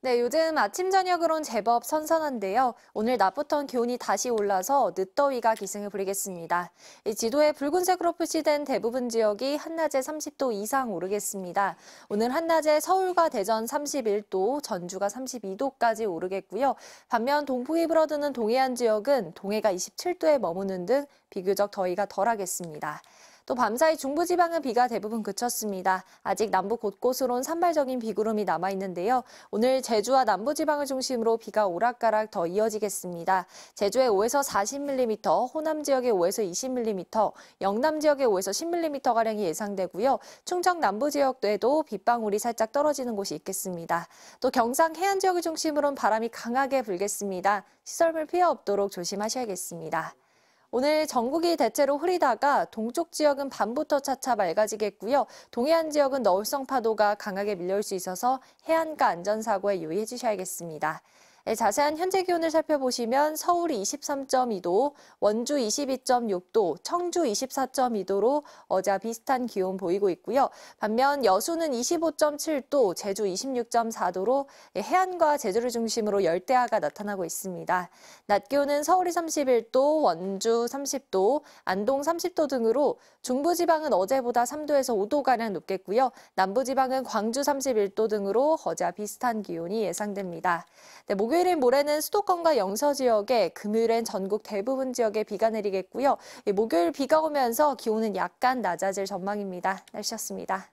네, 요즘 아침 저녁으론 제법 선선한데요. 오늘 낮부터 는 기온이 다시 올라서 늦더위가 기승을 부리겠습니다. 이 지도에 붉은색으로 표시된 대부분 지역이 한낮에 30도 이상 오르겠습니다. 오늘 한낮에 서울과 대전 31도, 전주가 32도까지 오르겠고요. 반면 동풍이 불어드는 동해안 지역은 동해가 27도에 머무는 등 비교적 더위가 덜하겠습니다. 또 밤사이 중부지방은 비가 대부분 그쳤습니다. 아직 남부 곳곳으론 산발적인 비구름이 남아 있는데요. 오늘 제주와 남부지방을 중심으로 비가 오락가락 더 이어지겠습니다. 제주에 5에서 40mm, 호남 지역에 5에서 20mm, 영남 지역에 5에서 10mm 가량이 예상되고요. 충청 남부 지역에도 빗방울이 살짝 떨어지는 곳이 있겠습니다. 또 경상 해안 지역을 중심으로는 바람이 강하게 불겠습니다. 시설물 피해 없도록 조심하셔야겠습니다. 오늘 전국이 대체로 흐리다가 동쪽 지역은 밤부터 차차 맑아지겠고요. 동해안 지역은 너울성 파도가 강하게 밀려올 수 있어서 해안가 안전사고에 유의해 주셔야겠습니다. 네, 자세한 현재 기온을 살펴보시면 서울이 23.2도, 원주 22.6도, 청주 24.2도로 어제 와 비슷한 기온 보이고 있고요. 반면 여수는 25.7도, 제주 26.4도로 예, 해안과 제주를 중심으로 열대야가 나타나고 있습니다. 낮 기온은 서울이 31도, 원주 30도, 안동 30도 등으로 중부지방은 어제보다 3도에서 5도가량 높겠고요. 남부지방은 광주 31도 등으로 어제 비슷한 기온이 예상됩니다. 네, 목요일 금요일인 모레는 수도권과 영서 지역에 금요일엔 전국 대부분 지역에 비가 내리겠고요. 예, 목요일 비가 오면서 기온은 약간 낮아질 전망입니다. 날씨였습니다.